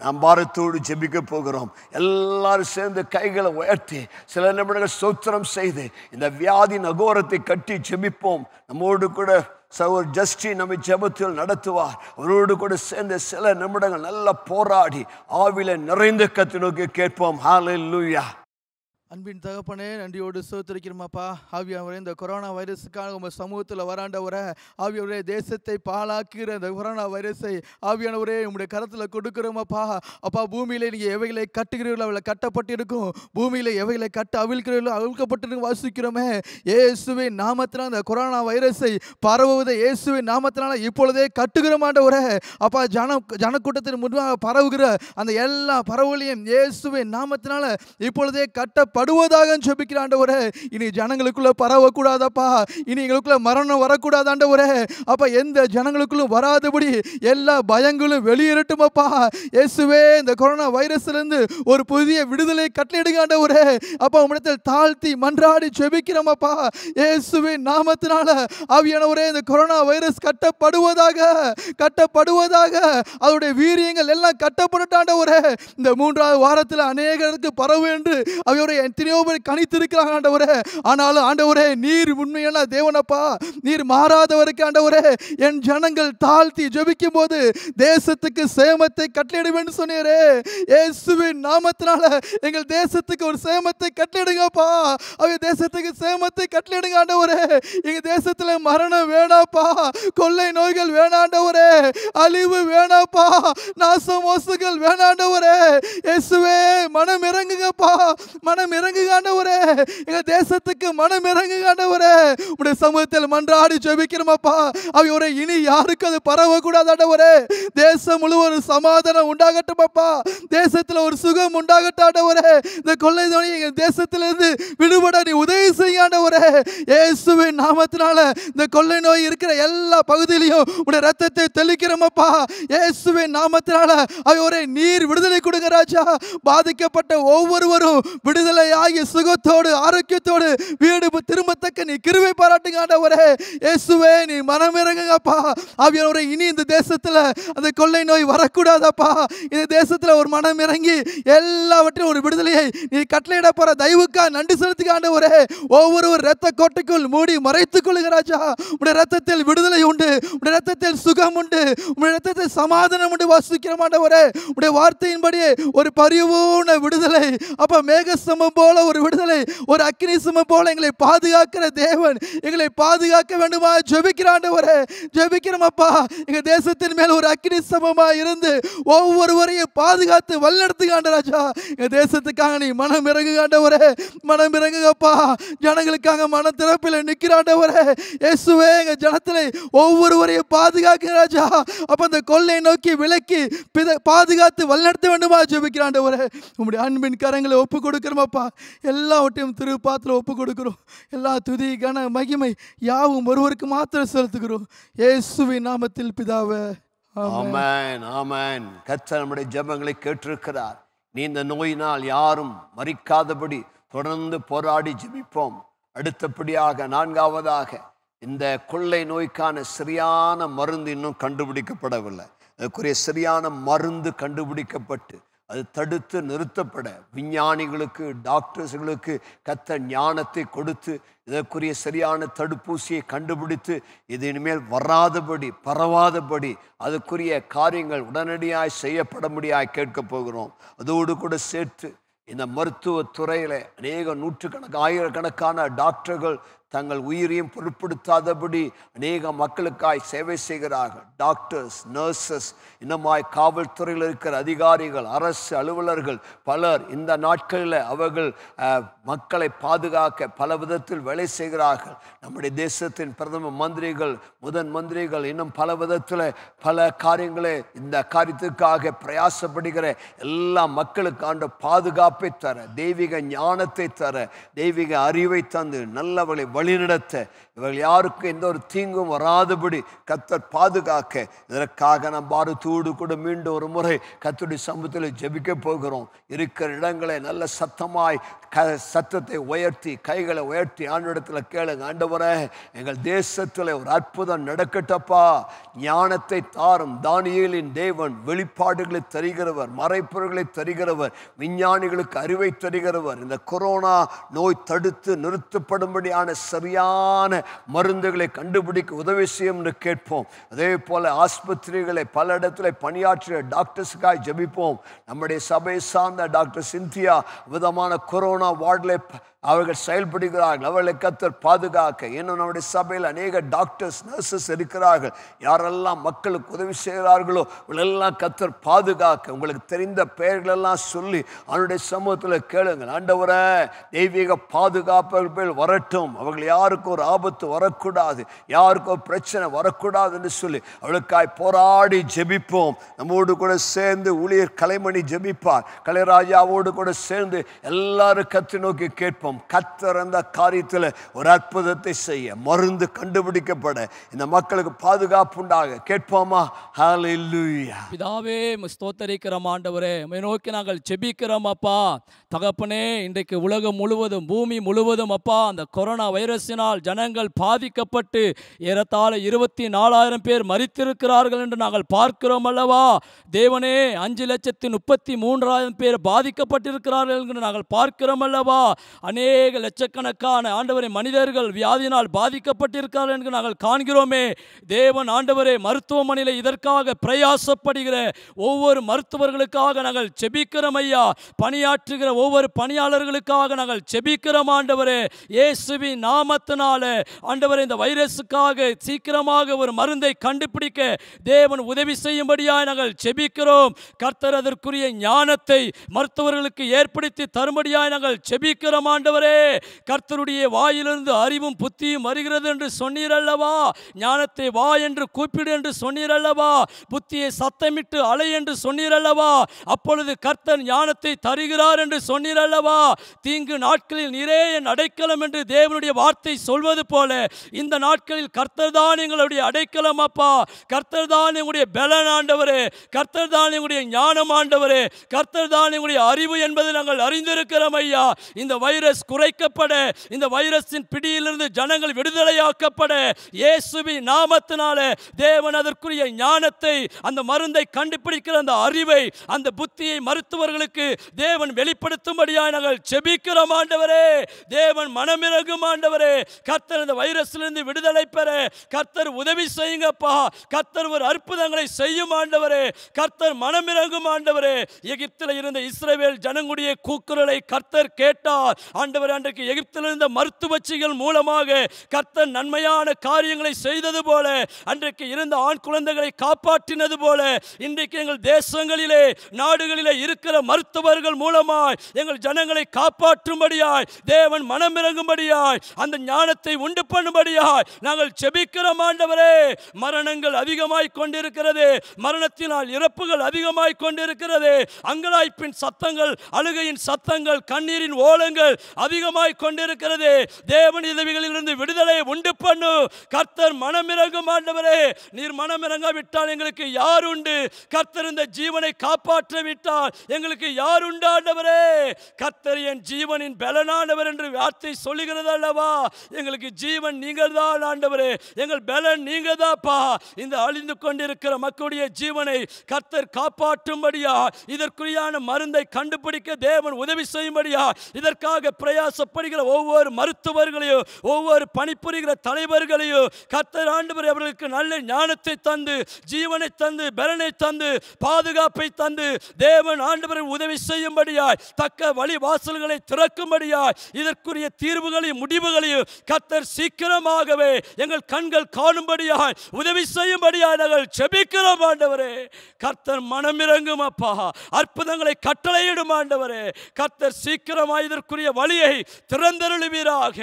நாம் பாரத்தோடு ஜெபிக்க போகிறோம் எல்லாரும் சேர்ந்து கைகளை உயர்த்தி சில நிமிடங்கள் சோத்திரம் செய்து இந்த வியாதி நகோரத்தை கட்டி ஜெபிப்போம் நம்மோடு கூட சவர் ஜஸ்டி நம்மை ஜபத்தில் நடத்துவார் அவரோடு கூட சேர்ந்த சில நிமிடங்கள் நல்லா போராடி ஆவில நிறைந்த கத்தி நோக்கி கேட்போம் ஹாலில் லூயா அன்பின் தகப்பனே நன்றியோடு சோத்திருக்கிறோமாப்பா ஆவியாவரே இந்த கொரோனா வைரஸுக்காக உங்கள் சமூகத்தில் வராண்டவரை ஆவியாவரே தேசத்தை பாலாக்குகிற இந்த கொரோனா வைரஸை ஆவியானவரே உங்களுடைய கரத்தில் கொடுக்குறோமாப்பா அப்பா பூமியில் நீங்கள் எவைகளை கட்டுகிறீர்களோ அவளை கட்டப்பட்டிருக்கும் பூமியில் எவைகளை கட்ட அவிழ்க்கிறீர்களோ அவிழ்க்கப்பட்டிருக்கும் வாசிக்கிறோமே ஏசுவின் நாமத்தினால் இந்த கொரோனா வைரஸை பரவுவதை இயேசுவின் நாமத்தினால் இப்பொழுதே கட்டுகிறோமாண்டவரே அப்பா ஜன ஜனக்கூட்டத்தின் முன்பாக பரவுகிற அந்த எல்லா பரவுகளையும் இயேசுவின் நாமத்தினால் இப்பொழுதே கட்ட படுவதாக ஜெபிக்கிற ஒரு இனி ஜனங்களுக்குள்ளே பரவக்கூடாதப்பா இனி எங்களுக்குள்ளே மரணம் வரக்கூடாதாண்ட ஒரு அப்போ எந்த ஜனங்களுக்குள்ளும் வராதபடி எல்லா பயங்களும் வெளியேறட்டுமப்பா இயேசுவே இந்த கொரோனா வைரஸ்லேருந்து ஒரு புதிய விடுதலை கட்டளிடுங்க ஒரு அப்போ உம்மிடத்தில் தாழ்த்தி மன்றாடி ஜெபிக்கிறோமப்பா இயேசுவின் நாமத்தினால ஆவியானவரே இந்த கொரோனா வைரஸ் கட்டப்படுவதாக கட்டப்படுவதாக அவருடைய வீரியங்கள் எல்லாம் ஒரு இந்த மூன்றாவது வாரத்தில் அநேகருக்கு பரவு என்று அவருடைய எத்தனையோ பேர் கணித்திருக்கிறாங்க ஆண்டவரே ஆனாலும் ஆண்டவரே நீர் உண்மையான தேவனப்பா நீர் மாறாதவருக்கு ஆண்டவரே என் ஜனங்கள் தாழ்த்தி ஜெபிக்கும் போது தேசத்துக்கு சேமத்தை கட்டளிடுவேன்னு சொன்னீரே இயேசுவின் நாமத்தினால எங்கள் தேசத்துக்கு ஒரு சேமத்தை கட்டளிடுங்கப்பா அவங்க தேசத்துக்கு சேமத்தை கட்டளிடுங்க ஆண்டவரே எங்கள் தேசத்தில் மரணம் வேணாப்பா கொள்ளை நோய்கள் வேணாண்டவரே அழிவு வேணாப்பா நாச மோசங்கள் வேணாண்டவரே இயேசுவே மனம் இறங்குங்கப்பா மனம் இறங்குக ஆண்டவரே எங்கள் தேசத்துக்கு மனம் இறங்குக ஆண்டவரே உடைய சமூகத்தில் மன்றாடி ஜெபிக்கிறோமாப்பா அவை ஒரு இனி யாருக்கு அது பரவக்கூடாது ஆண்டவரே தேசம் முழுவதும் சமாதானம் உண்டாகட்டுமாப்பா தேசத்தில் ஒரு சுகம் உண்டாகட்டும் ஆண்டவரே இந்த கொள்ளை தோணி எங்கள் தேசத்திலிருந்து விடுபட நீ உதவி செய்ய ஆண்டவரே இயேசுவின் நாமத்தினால இந்த கொள்ளை நோய் இருக்கிற எல்லா பகுதியிலையும் உடைய ரத்தத்தை தெளிக்கிறோமப்பா இயேசுவின் நாமத்தினால அவை ஒரு நீர் விடுதலை கொடுங்க ராஜா பாதிக்கப்பட்ட ஒவ்வொருவரும் விடுதலை பிள்ளையாகி சுகத்தோடு ஆரோக்கியத்தோடு வீடு திரும்பத்தக்க நீ கிருவை பாராட்டுங்க ஆண்டவரே இயேசுவே நீ மனமிறங்குங்கப்பா ஆவியானவரே இனி இந்த தேசத்தில் அந்த கொள்ளை நோய் வரக்கூடாதப்பா இந்த தேசத்தில் ஒரு மனம் இறங்கி எல்லாவற்றையும் ஒரு விடுதலையை நீ கட்டளையிட போற தயவுக்கா நன்றி செலுத்துக்க ஆண்டவரே ஒவ்வொருவர் ரத்த கோட்டைக்குள் மூடி மறைத்துக் கொள்ளுகிறாச்சா உடைய ரத்தத்தில் விடுதலை உண்டு உடைய ரத்தத்தில் சுகம் உண்டு உடைய ரத்தத்தில் சமாதானம் உண்டு வாசிக்கிற மாட்டவரே உடைய வார்த்தையின்படியே ஒரு பரிவூன விடுதலை அப்போ சமம் போல ஒரு விடுதலை ஒரு அக்னி சும போல எங்களை பாதுகாக்கிற தேவன் எங்களை பாதுகாக்க வேண்டுமா ஜெபிக்கிறாண்டவரே ஜெபிக்கிறோமப்பா எங்கள் தேசத்தின் மேல் ஒரு அக்னி இருந்து ஒவ்வொருவரையும் பாதுகாத்து வல்லெடுத்துக்காண்ட ராஜா எங்கள் தேசத்துக்காக நீ மனம் இறங்குகாண்டவரே மனம் இறங்குகப்பா ஜனங்களுக்காக மன திறப்பில் நிற்கிறாண்டவரே இயேசுவே எங்கள் ஜனத்தில் ஒவ்வொருவரையும் பாதுகாக்கிற ராஜா அப்போ அந்த கொள்ளை நோக்கி விலக்கி பாதுகாத்து வழிநடத்த வேண்டுமா ஜெபிக்கிறாண்டவரே உங்களுடைய அன்பின் கரங்களை ஒப்பு கொடுக்கிறோமப்பா எல்லாவற்றையும் திருப்பாத்தில் ஒப்பு கொடுக்குறோம் எல்லா துதி கன மகிமை யாவும் ஒருவருக்கு மாத்திரம் செலுத்துகிறோம் இயேசுவின் நாமத்தில் பிதாவ ஆமேன் ஆமேன் கச்ச நம்முடைய ஜபங்களை கேட்டிருக்கிறார் நீ இந்த நோயினால் யாரும் மறிக்காதபடி தொடர்ந்து போராடி ஜபிப்போம் அடுத்தபடியாக நான்காவதாக இந்த கொள்ளை நோய்க்கான சரியான மருந்து இன்னும் கண்டுபிடிக்கப்படவில்லை அதுக்குரிய சரியான மருந்து கண்டுபிடிக்கப்பட்டு அது தடுத்து நிறுத்தப்பட விஞ்ஞானிகளுக்கு டாக்டர்ஸுகளுக்கு கத்த ஞானத்தை கொடுத்து இதற்குரிய சரியான தடுப்பூசியை கண்டுபிடித்து இது இனிமேல் வராதபடி பரவாதபடி அதுக்குரிய காரியங்கள் உடனடியாக செய்யப்பட முடியாது கேட்க போகிறோம் அதோடு கூட சேர்த்து இந்த மருத்துவ துறையில் அநேக நூற்றுக்கணக்கு ஆயிரக்கணக்கான டாக்டர்கள் தங்கள் உயிரையும் பொருட்படுத்தாதபடி அநேக மக்களுக்காய் சேவை செய்கிறார்கள் டாக்டர்ஸ் நர்சஸ் இன்னமாய் காவல்துறையில் இருக்கிற அதிகாரிகள் அரசு அலுவலர்கள் பலர் இந்த நாட்களில் அவர்கள் மக்களை பாதுகாக்க பல விதத்தில் வேலை செய்கிறார்கள் நம்முடைய தேசத்தின் பிரதம மந்திரிகள் முதன் மந்திரிகள் இன்னும் பல விதத்தில் பல காரியங்களை இந்த காரியத்துக்காக பிரயாசப்படுகிற எல்லா மக்களுக்கு பாதுகாப்பை தர தெய்வீக ஞானத்தை தர தெய்வீக அறிவை தந்து நல்லவளை வழிநடத்த இவர்கள் யாருக்கும் எந்த ஒரு தீங்கும் வராதபடி கத்தர் பாதுகாக்க இதற்காக பாரு தூடு கூட மீண்டும் ஒரு முறை கத்துடைய சமூகத்தில் ஜபிக்க போகிறோம் இருக்கிற இடங்களை நல்ல சத்தமாய் க சத்தத்தை உயர்த்தி கைகளை உயர்த்தி ஆண்டிடத்தில் கேளுங்க ஆண்டவரே எங்கள் தேசத்தில் ஒரு அற்புதம் நடக்கட்டப்பா ஞானத்தை தாரும் தானியலின் தேவன் வெளிப்பாடுகளை தருகிறவர் மறைப்பொருள்களை தருகிறவர் விஞ்ஞானிகளுக்கு அறிவை தருகிறவர் இந்த கொரோனா நோய் தடுத்து நிறுத்தப்படும்படியான சரியான மருந்துகளை கண்டுபிடிக்க உதவி செய்யும் என்று கேட்போம் அதே போல ஆஸ்பத்திரிகளை பல இடத்துல பணியாற்றிய டாக்டர்ஸுக்காக ஜபிப்போம் நம்முடைய சபை சார்ந்த டாக்டர் சிந்தியா விதமான கொரோனா வார்டில் அவர்கள் செயல்படுகிறார்கள் அவர்களை கத்தர் பாதுகாக்க இன்னும் நம்முடைய சபையில் அநேக டாக்டர்ஸ் நர்சஸ் இருக்கிறார்கள் யாரெல்லாம் மக்களுக்கு உதவி செய்கிறார்களோ இவளெல்லாம் கத்தர் பாதுகாக்க உங்களுக்கு தெரிந்த பெயர்களெல்லாம் சொல்லி அவனுடைய சமூகத்தில் கேளுங்கள் ஆண்டவரை தெய்வீக பாதுகாப்பு பேர் வரட்டும் அவர்கள் யாருக்கும் ஒரு ஆபத்து வரக்கூடாது யாருக்கும் ஒரு பிரச்சனை வரக்கூடாது என்று சொல்லி அவளுக்காய் போராடி ஜெபிப்போம் நம்மோடு கூட சேர்ந்து ஊழியர் கலைமணி ஜெபிப்பார் கலைராஜாவோடு கூட சேர்ந்து எல்லாரும் கத்தி நோக்கி கேட்போம் செய்வோம் கத்தர் அந்த காரியத்தில் ஒரு அற்புதத்தை செய்ய மருந்து கண்டுபிடிக்கப்பட இந்த மக்களுக்கு பாதுகாப்பு உண்டாக கேட்போமா ஹalleluya பிதாவே ஸ்தோத்தரிக்கிறோம் ஆண்டவரே நோக்கி நாங்கள் செபிக்கிறோம் அப்பா தகப்பனே இன்றைக்கு உலகம் முழுவதும் பூமி முழுவதும் அப்பா அந்த கொரோனா வைரஸினால் ஜனங்கள் பாதிக்கப்பட்டு ஏறத்தாழ இருபத்தி நாலாயிரம் பேர் மறித்திருக்கிறார்கள் என்று நாங்கள் பார்க்கிறோம் அல்லவா தேவனே அஞ்சு லட்சத்தி முப்பத்தி மூன்றாயிரம் பேர் பாதிக்கப்பட்டிருக்கிறார்கள் என்று நாங்கள் பார்க்கிறோம் அல்லவா அநேக லட்சக்கணக்கான ஆண்டவரை மனிதர்கள் வியாதியினால் பாதிக்கப்பட்டிருக்கிறார்கள் என்று நாங்கள் காண்கிறோமே தேவன் ஆண்டவரே மருத்துவமனையில் இதற்காக பிரயாசப்படுகிற ஒவ்வொரு மருத்துவர்களுக்காக நாங்கள் செபிக்கிறோம் ஐயா பணியாற்றுகிற ஒவ்வொரு பணியாளர்களுக்காக நாங்கள் செபிக்கிறோம் ஆண்டவரே இயேசுவி நாமத்தினால ஆண்டவரே இந்த வைரஸுக்காக சீக்கிரமாக ஒரு மருந்தை கண்டுபிடிக்க தேவன் உதவி செய்யும்படியாக நாங்கள் செபிக்கிறோம் கர்த்தர் அதற்குரிய ஞானத்தை மருத்துவர்களுக்கு ஏற்படுத்தி தரும்படியாக நாங்கள் செபிக்கிறோம் ஆண்டு ஆண்டவரே கர்த்தருடைய வாயிலிருந்து அறிவும் புத்தியும் வருகிறது என்று சொன்னீர் அல்லவா ஞானத்தை வா என்று கூப்பிடு என்று சொன்னீர் அல்லவா புத்தியை சத்தமிட்டு அலை என்று சொன்னீர் அல்லவா அப்பொழுது கர்த்தர் ஞானத்தை தருகிறார் என்று சொன்னீர் அல்லவா தீங்கு நாட்களில் நிறைய அடைக்கலம் என்று தேவனுடைய வார்த்தை சொல்வது போல இந்த நாட்களில் கர்த்தர் தான் எங்களுடைய அடைக்கலம் அப்பா கர்த்தர் தான் எங்களுடைய பலன் ஆண்டவரே கர்த்தர் தான் எங்களுடைய ஞானம் ஆண்டவரே கர்த்தர் தான் எங்களுடைய அறிவு என்பதை நாங்கள் அறிந்திருக்கிறோம் ஐயா இந்த வைரஸ் வைரஸ் குறைக்கப்பட இந்த வைரஸின் பிடியிலிருந்து ஜனங்கள் விடுதலையாக்கப்பட இயேசுவி நாமத்தினால தேவன் அதற்குரிய ஞானத்தை அந்த மருந்தை கண்டுபிடிக்கிற அந்த அறிவை அந்த புத்தியை மருத்துவர்களுக்கு தேவன் வெளிப்படுத்தும்படியாக நாங்கள் செபிக்கிறோம் ஆண்டவரே தேவன் மனமிறகும் ஆண்டவரே கர்த்தர் இந்த வைரஸிலிருந்து விடுதலை பெற கர்த்தர் உதவி செய்யுங்கப்பா கர்த்தர் ஒரு அற்புதங்களை செய்யும் ஆண்டவரே கர்த்தர் மனமிறங்கும் ஆண்டவரே எகிப்தில் இருந்த இஸ்ரேவேல் ஜனங்குடைய கூக்குரலை கர்த்தர் கேட்டார் ஆண்டவர் அன்றைக்கு எகிப்தில் இருந்த மருத்துவச்சிகள் மூலமாக கர்த்தர் நன்மையான காரியங்களை செய்தது போல அன்றைக்கு இருந்த ஆண் குழந்தைகளை காப்பாற்றினது போல இன்றைக்கு எங்கள் தேசங்களிலே நாடுகளிலே இருக்கிற மருத்துவர்கள் மூலமாய் எங்கள் ஜனங்களை காப்பாற்றும்படியாய் தேவன் மனமிறங்கும்படியாய் அந்த ஞானத்தை உண்டு பண்ணும்படியாய் நாங்கள் செபிக்கிறோம் ஆண்டவரே மரணங்கள் அதிகமாய் கொண்டிருக்கிறது மரணத்தினால் இறப்புகள் அதிகமாய் கொண்டிருக்கிறது அங்கலாய்ப்பின் சத்தங்கள் அழுகையின் சத்தங்கள் கண்ணீரின் ஓலங்கள் அதிகமாய் கொண்டிருக்கிறது தேவன் இருந்து விடுதலை உண்டு பண்ணு கர்த்தர் மனமிறங்கும் ஆண்டவரே நீர் விட்டால் எங்களுக்கு யார் உண்டு கர்த்தர் இந்த ஜீவனை காப்பாற்ற விட்டால் எங்களுக்கு யார் உண்டு ஆண்டவரே கர்த்தர் என் ஜீவனின் பலனானவர் என்று வார்த்தை சொல்லுகிறது அல்லவா எங்களுக்கு ஜீவன் நீங்கள் தான் ஆண்டவரே எங்கள் பலன் நீங்க தாப்பா இந்த அழிந்து கொண்டிருக்கிற மக்களுடைய ஜீவனை கர்த்தர் காப்பாற்றும்படியா இதற்குரியான மருந்தை கண்டுபிடிக்க தேவன் உதவி செய்யும்படியா இதற்காக பிரயாசப்படுகிற ஒவ்வொரு மருத்துவர்களையும் ஒவ்வொரு பணிபுரிகிற தலைவர்களையும் கத்தர் ஆண்டவர் அவர்களுக்கு நல்ல ஞானத்தை தந்து ஜீவனை தந்து பலனை தந்து பாதுகாப்பை தந்து தேவன் ஆண்டவரை உதவி செய்யும்படியாய் தக்க வழி வாசல்களை திறக்கும்படியாய் இதற்குரிய தீர்வுகளையும் முடிவுகளையும் கத்தர் சீக்கிரமாகவே எங்கள் கண்கள் காணும்படியாய் உதவி செய்யும்படியாய் நாங்கள் செபிக்கிறோம் ஆண்டவரே கர்த்தர் மனமிறங்கும் அப்பா அற்புதங்களை கட்டளையிடும் ஆண்டவரே கர்த்தர் சீக்கிரமாய் இதற்குரிய வழி வழியை திறந்தருளுவீராக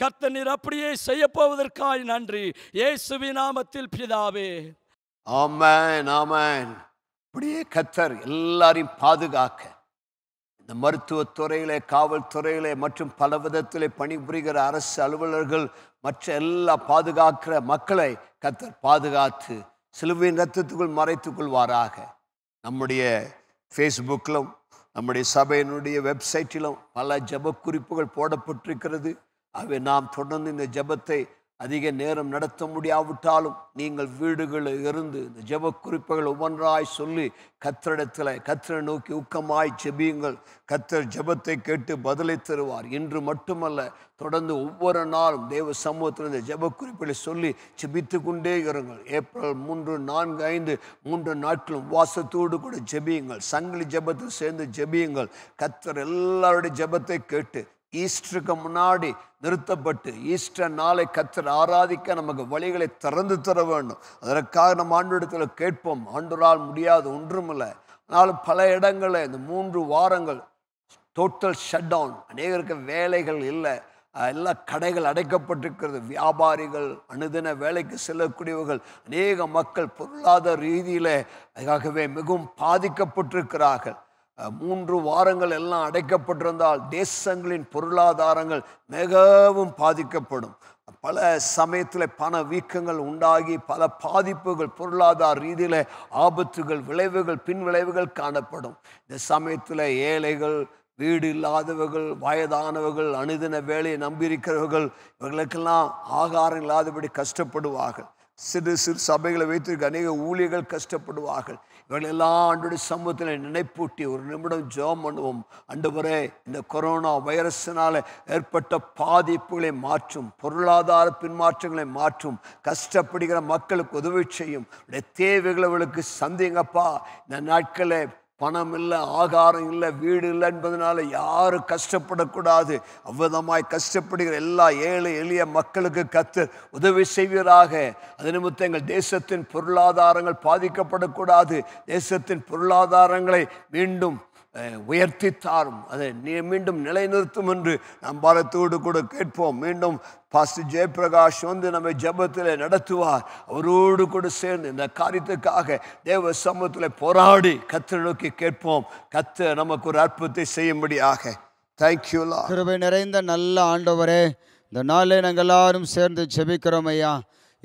கர்த்தநீர் அப்படியே செய்ய போவதற்காய் நன்றி இயேசுவி நாமத்தில் பிதாவே ஆமன் ஆமன் இப்படியே கத்தர் எல்லாரையும் பாதுகாக்க இந்த மருத்துவத்துறையிலே காவல்துறையிலே மற்றும் பல விதத்திலே பணிபுரிகிற அரசு அலுவலர்கள் மற்ற எல்லா பாதுகாக்கிற மக்களை கத்தர் பாதுகாத்து சிலுவின் ரத்தத்துக்குள் மறைத்துக் கொள்வாராக நம்முடைய ஃபேஸ்புக்கிலும் நம்முடைய சபையினுடைய வெப்சைட்டிலும் பல ஜப குறிப்புகள் போடப்பட்டிருக்கிறது அவை நாம் தொடர்ந்து இந்த ஜபத்தை அதிக நேரம் நடத்த முடியாவிட்டாலும் நீங்கள் வீடுகளில் இருந்து இந்த ஜெப குறிப்புகள் ஒவ்வொன்றாய் சொல்லி கத்தரிடத்தில் கத்தரை நோக்கி ஊக்கமாய் ஜெபியுங்கள் கத்தர் ஜபத்தை கேட்டு பதிலை தருவார் இன்று மட்டுமல்ல தொடர்ந்து ஒவ்வொரு நாளும் தேவ சமூகத்தில் இந்த ஜெப குறிப்புகளை சொல்லி ஜெபித்து கொண்டே இருங்கள் ஏப்ரல் மூன்று நான்கு ஐந்து மூன்று நாட்களும் வாசத்தோடு கூட ஜெபியுங்கள் சங்கிலி ஜெபத்தில் சேர்ந்து ஜெபியுங்கள் கத்தர் எல்லாருடைய ஜபத்தை கேட்டு ஈஸ்டருக்கு முன்னாடி நிறுத்தப்பட்டு ஈஸ்டர் நாளை கத்தர் ஆராதிக்க நமக்கு வழிகளை திறந்து தர வேண்டும் அதற்காக நம்ம ஆண்டோடத்தில் கேட்போம் ஆண்டோரால் முடியாது ஒன்றுமில்லை ஆனால் பல இடங்களில் இந்த மூன்று வாரங்கள் டோட்டல் ஷட் டவுன் அநேகருக்கு வேலைகள் இல்லை எல்லா கடைகள் அடைக்கப்பட்டிருக்கிறது வியாபாரிகள் அணுதின வேலைக்கு செல்லக்கூடியவர்கள் அநேக மக்கள் பொருளாதார ரீதியில் அதுக்காகவே மிகவும் பாதிக்கப்பட்டிருக்கிறார்கள் மூன்று வாரங்கள் எல்லாம் அடைக்கப்பட்டிருந்தால் தேசங்களின் பொருளாதாரங்கள் மிகவும் பாதிக்கப்படும் பல சமயத்தில் பண வீக்கங்கள் உண்டாகி பல பாதிப்புகள் பொருளாதார ரீதியில் ஆபத்துகள் விளைவுகள் பின்விளைவுகள் காணப்படும் இந்த சமயத்தில் ஏழைகள் வீடு இல்லாதவர்கள் வயதானவர்கள் அணுதின வேலையை நம்பியிருக்கிறவர்கள் இவர்களுக்கெல்லாம் ஆகாரம் இல்லாதபடி கஷ்டப்படுவார்கள் சிறு சிறு சபைகளை வைத்திருக்க அநேக ஊழியர்கள் கஷ்டப்படுவார்கள் இவர்கள் எல்லாம் ஆண்டுடைய சமூகத்தில் நினைப்பூட்டி ஒரு நிமிடம் ஜோம் பண்ணுவோம் அண்டுபரே இந்த கொரோனா வைரஸினால் ஏற்பட்ட பாதிப்புகளை மாற்றும் பொருளாதார பின்மாற்றங்களை மாற்றும் கஷ்டப்படுகிற மக்களுக்கு உதவி செய்யும் தேவைகளை அவளுக்கு சந்திங்கப்பா இந்த நாட்களை பணம் இல்லை ஆகாரம் இல்லை வீடு இல்லை என்பதனால யாரும் கஷ்டப்படக்கூடாது அவ்விதமாய் கஷ்டப்படுகிற எல்லா ஏழை எளிய மக்களுக்கு கத்து உதவி செய்வீராக அது நிமித்தம் எங்கள் தேசத்தின் பொருளாதாரங்கள் பாதிக்கப்படக்கூடாது தேசத்தின் பொருளாதாரங்களை மீண்டும் உயர்த்தி தாரும் அதை நீ மீண்டும் நிலைநிறுத்தும் என்று நாம் பாரத்தோடு கூட கேட்போம் மீண்டும் பாஸ்டர் ஜெயபிரகாஷ் வந்து நம்மை ஜபத்தில் நடத்துவார் அவரோடு கூட சேர்ந்து இந்த காரியத்துக்காக தேவ சமூகத்தில் போராடி கத்தை நோக்கி கேட்போம் கத்த நமக்கு ஒரு அற்புதத்தை செய்யும்படியாக தேங்க்யூலா திருவை நிறைந்த நல்ல ஆண்டவரே இந்த நாளில் நாங்கள் எல்லாரும் சேர்ந்து ஜெபிக்கிறோம் ஐயா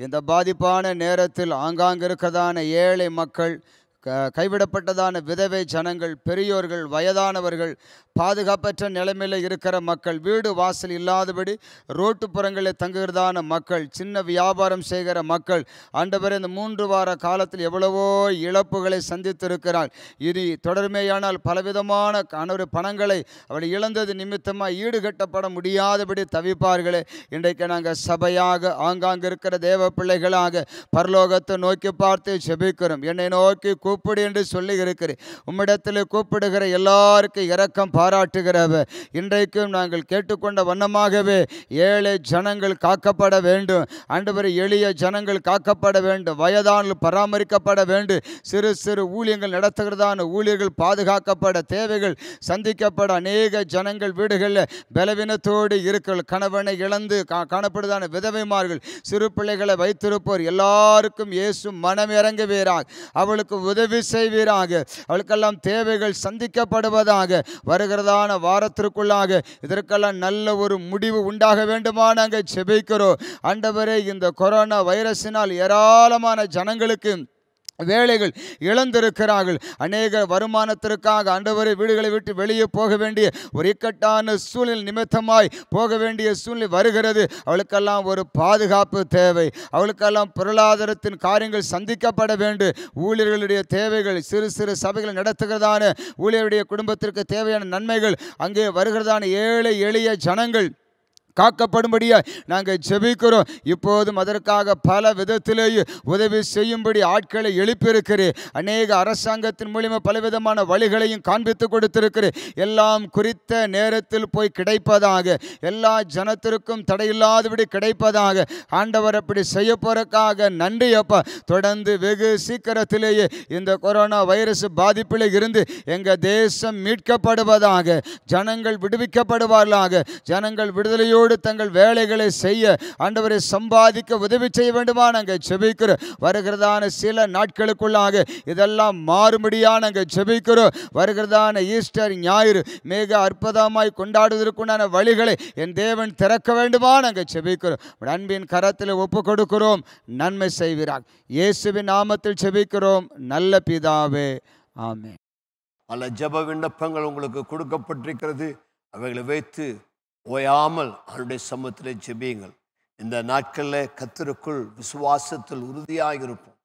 இந்த பாதிப்பான நேரத்தில் ஆங்காங்க இருக்கதான ஏழை மக்கள் கைவிடப்பட்டதான விதவை ஜனங்கள் பெரியோர்கள் வயதானவர்கள் பாதுகாப்பற்ற நிலைமையில் இருக்கிற மக்கள் வீடு வாசல் இல்லாதபடி ரோட்டு புறங்களில் தங்குகிறதான மக்கள் சின்ன வியாபாரம் செய்கிற மக்கள் பிறகு இந்த மூன்று வார காலத்தில் எவ்வளவோ இழப்புகளை சந்தித்திருக்கிறாள் இது தொடர்மையானால் பலவிதமான கணவர் பணங்களை அவள் இழந்தது நிமித்தமாக ஈடுகட்டப்பட முடியாதபடி தவிப்பார்களே இன்றைக்கு நாங்கள் சபையாக ஆங்காங்கிருக்கிற இருக்கிற தேவ பிள்ளைகளாக பரலோகத்தை நோக்கி பார்த்து செபிக்கிறோம் என்னை நோக்கி கூப்பிடு என்று சொல்லியிருக்கிறேன் உம்மிடத்தில் கூப்பிடுகிற எல்லாருக்கும் இரக்கம் பாராட்டுகிறவர் இன்றைக்கும் நாங்கள் கேட்டுக்கொண்ட வண்ணமாகவே ஏழை ஜனங்கள் காக்கப்பட வேண்டும் ஆண்டவர் எளிய ஜனங்கள் காக்கப்பட வேண்டும் வயதானல் பராமரிக்கப்பட வேண்டும் சிறு சிறு ஊழியங்கள் நடத்துகிறதான ஊழியர்கள் பாதுகாக்கப்பட தேவைகள் சந்திக்கப்பட அநேக ஜனங்கள் வீடுகளில் பலவீனத்தோடு இருக்கிற கணவனை இழந்து காணப்படுதான விதவைமார்கள் சிறு பிள்ளைகளை வைத்திருப்போர் எல்லாருக்கும் இயேசு மனம் இறங்குவீராக அவளுக்கு உதவி செய்வீராக அவளுக்கெல்லாம் தேவைகள் சந்திக்கப்படுவதாக வருகிறதான வாரத்திற்குள்ளாக இதற்கெல்லாம் நல்ல ஒரு முடிவு உண்டாக வேண்டுமா நாங்கள் செபிக்கிறோம் ஆண்டவரே இந்த கொரோனா வைரஸினால் ஏராளமான ஜனங்களுக்கு வேலைகள் இழந்திருக்கிறார்கள் அநேக வருமானத்திற்காக அண்டவரை வீடுகளை விட்டு வெளியே போக வேண்டிய ஒரு இக்கட்டான சூழ்நிலை நிமித்தமாய் போக வேண்டிய சூழ்நிலை வருகிறது அவளுக்கெல்லாம் ஒரு பாதுகாப்பு தேவை அவளுக்கெல்லாம் பொருளாதாரத்தின் காரியங்கள் சந்திக்கப்பட வேண்டும் ஊழியர்களுடைய தேவைகள் சிறு சிறு சபைகளை நடத்துகிறதான ஊழியருடைய குடும்பத்திற்கு தேவையான நன்மைகள் அங்கே வருகிறதான ஏழை எளிய ஜனங்கள் காக்கப்படும்படியாக நாங்கள் ஜெபிக்கிறோம் இப்போதும் அதற்காக பல விதத்திலேயே உதவி செய்யும்படி ஆட்களை எழுப்பியிருக்கிறேன் அநேக அரசாங்கத்தின் மூலியமாக பலவிதமான வழிகளையும் காண்பித்து கொடுத்திருக்கிறேன் எல்லாம் குறித்த நேரத்தில் போய் கிடைப்பதாக எல்லா ஜனத்திற்கும் தடையில்லாதபடி கிடைப்பதாக ஆண்டவர் அப்படி செய்ய போறதுக்காக நன்றி அப்பா தொடர்ந்து வெகு சீக்கிரத்திலேயே இந்த கொரோனா வைரஸ் பாதிப்பில் இருந்து எங்கள் தேசம் மீட்கப்படுவதாக ஜனங்கள் விடுவிக்கப்படுவார்களாக ஜனங்கள் விடுதலையோடு உறுதியோடு தங்கள் வேலைகளை செய்ய ஆண்டவரை சம்பாதிக்க உதவி செய்ய வேண்டுமா நாங்கள் செபிக்கிறோம் வருகிறதான சில நாட்களுக்குள்ளாக இதெல்லாம் மாறுபடியாக நாங்கள் செபிக்கிறோம் வருகிறதான ஈஸ்டர் ஞாயிறு மிக அற்புதமாய் கொண்டாடுவதற்குண்டான வழிகளை என் தேவன் திறக்க வேண்டுமா நாங்கள் செபிக்கிறோம் அன்பின் கரத்தில் ஒப்பு கொடுக்கிறோம் நன்மை செய்கிறார் இயேசுவின் நாமத்தில் செபிக்கிறோம் நல்ல பிதாவே ஆமே பல ஜப விண்ணப்பங்கள் உங்களுக்கு கொடுக்கப்பட்டிருக்கிறது அவைகளை வைத்து ஓயாமல் அவருடைய சமூகத்தில் ஜெபியுங்கள் இந்த நாட்களில் கத்திற்குள் விசுவாசத்தில் உறுதியாக இருப்போம்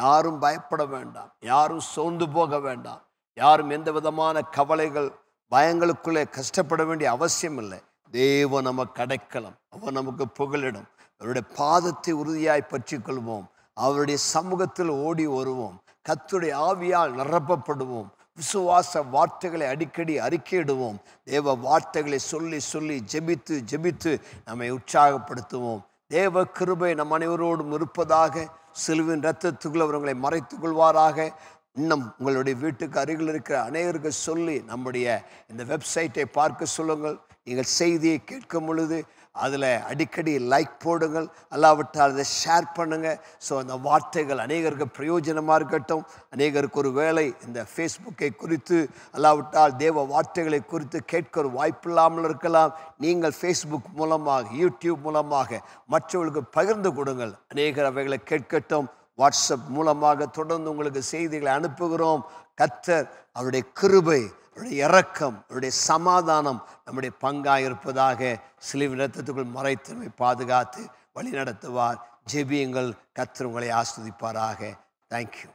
யாரும் பயப்பட வேண்டாம் யாரும் சோர்ந்து போக வேண்டாம் யாரும் எந்த விதமான கவலைகள் பயங்களுக்குள்ளே கஷ்டப்பட வேண்டிய அவசியம் இல்லை தேவ நம்ம கடைக்கலாம் அவன் நமக்கு புகழிடும் அவருடைய பாதத்தை உறுதியாய் பற்றி கொள்வோம் அவருடைய சமூகத்தில் ஓடி வருவோம் கத்துடைய ஆவியால் நிரப்பப்படுவோம் விசுவாச வார்த்தைகளை அடிக்கடி அறிக்கையிடுவோம் தேவ வார்த்தைகளை சொல்லி சொல்லி ஜெபித்து ஜெபித்து நம்மை உற்சாகப்படுத்துவோம் தேவ கிருபை நம் அனைவரோடும் இருப்பதாக சிலுவின் இரத்தத்துக்குள் அவர்களை மறைத்து கொள்வாராக இன்னும் உங்களுடைய வீட்டுக்கு அருகில் இருக்கிற அனைவருக்கு சொல்லி நம்முடைய இந்த வெப்சைட்டை பார்க்க சொல்லுங்கள் எங்கள் செய்தியை கேட்கும் பொழுது அதில் அடிக்கடி லைக் போடுங்கள் அல்லாவிட்டால் அதை ஷேர் பண்ணுங்கள் ஸோ அந்த வார்த்தைகள் அநேகருக்கு பிரயோஜனமாக இருக்கட்டும் அநேகருக்கு ஒரு வேலை இந்த ஃபேஸ்புக்கை குறித்து அல்லாவிட்டால் தேவ வார்த்தைகளை குறித்து கேட்க ஒரு வாய்ப்பு இல்லாமல் இருக்கலாம் நீங்கள் ஃபேஸ்புக் மூலமாக யூடியூப் மூலமாக மற்றவர்களுக்கு பகிர்ந்து கொடுங்கள் அநேகர் அவைகளை கேட்கட்டும் வாட்ஸ்அப் மூலமாக தொடர்ந்து உங்களுக்கு செய்திகளை அனுப்புகிறோம் கத்தர் அவருடைய கிருபை அவருடைய இறக்கம் அவருடைய சமாதானம் நம்முடைய பங்காக இருப்பதாக சிலுவின் ரத்தத்துக்குள் மறைத்தன்மை பாதுகாத்து வழி நடத்துவார் ஜெபியங்கள் கத்திரங்களை ஆஸ்வதிப்பாராக தேங்க்யூ